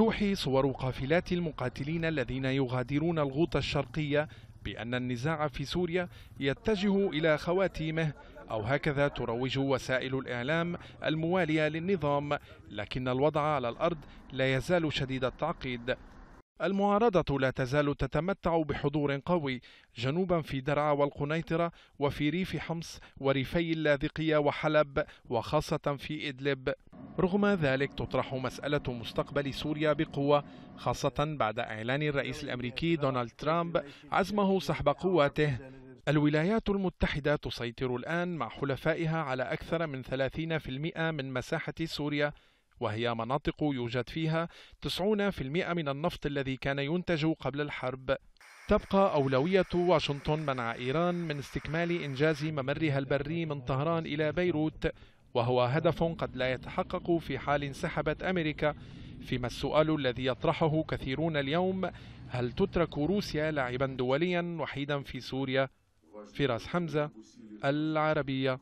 توحي صور قافلات المقاتلين الذين يغادرون الغوطة الشرقية بأن النزاع في سوريا يتجه إلى خواتيمه أو هكذا تروج وسائل الإعلام الموالية للنظام لكن الوضع على الأرض لا يزال شديد التعقيد المعارضة لا تزال تتمتع بحضور قوي جنوبا في درعا والقنيطرة وفي ريف حمص وريفي اللاذقية وحلب وخاصة في إدلب رغم ذلك تطرح مسألة مستقبل سوريا بقوة خاصة بعد إعلان الرئيس الأمريكي دونالد ترامب عزمه سحب قواته الولايات المتحدة تسيطر الآن مع حلفائها على أكثر من 30% من مساحة سوريا وهي مناطق يوجد فيها 90% من النفط الذي كان ينتج قبل الحرب تبقى أولوية واشنطن منع إيران من استكمال إنجاز ممرها البري من طهران إلى بيروت وهو هدف قد لا يتحقق في حال انسحبت أمريكا فيما السؤال الذي يطرحه كثيرون اليوم هل تترك روسيا لاعبا دوليا وحيدا في سوريا فراس حمزة العربية